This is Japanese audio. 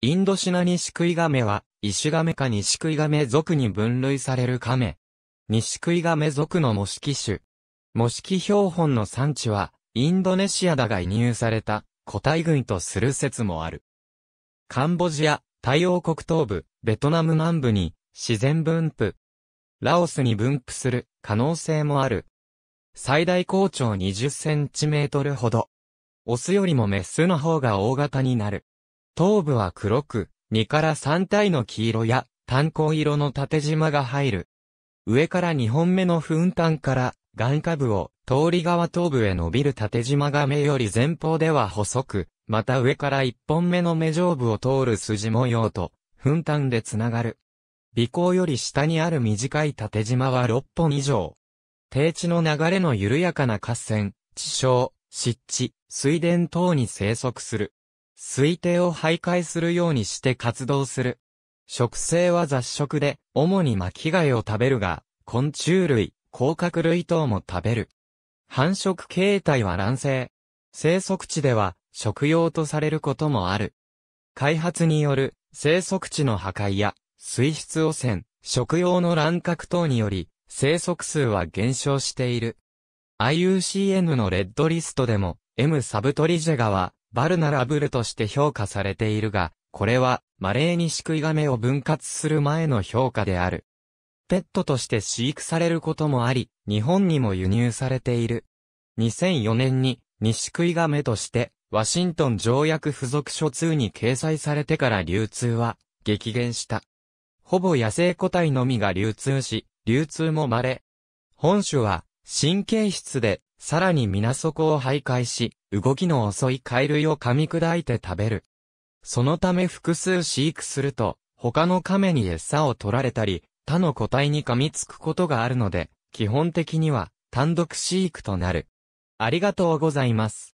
インドシナニシクイガメは、イシガメかニシクイガメ属に分類されるカメ。ニシクイガメ属の模式種。模式標本の産地は、インドネシアだが移入された、個体群とする説もある。カンボジア、太陽国東部、ベトナム南部に、自然分布。ラオスに分布する可能性もある。最大高長20センチメートルほど。オスよりもメスの方が大型になる。頭部は黒く、2から3体の黄色や炭鉱色の縦縞が入る。上から2本目の噴炭から眼下部を通り側頭部へ伸びる縦縞が目より前方では細く、また上から1本目の目上部を通る筋模様と噴炭でつながる。尾行より下にある短い縦縞は6本以上。低地の流れの緩やかな河川、地床、湿地、水田等に生息する。推定を徘徊するようにして活動する。食性は雑食で、主に巻貝を食べるが、昆虫類、甲殻類等も食べる。繁殖形態は卵生。生息地では、食用とされることもある。開発による、生息地の破壊や、水質汚染、食用の乱獲等により、生息数は減少している。IUCN のレッドリストでも、M サブトリジェガは、バルナラブルとして評価されているが、これは、マレーニシクイガメを分割する前の評価である。ペットとして飼育されることもあり、日本にも輸入されている。2004年に、ニシクイガメとして、ワシントン条約付属書通に掲載されてから流通は、激減した。ほぼ野生個体のみが流通し、流通も稀。本種は、神経質で、さらに水底を徘徊し、動きの遅い貝類を噛み砕いて食べる。そのため複数飼育すると、他の亀に餌を取られたり、他の個体に噛みつくことがあるので、基本的には単独飼育となる。ありがとうございます。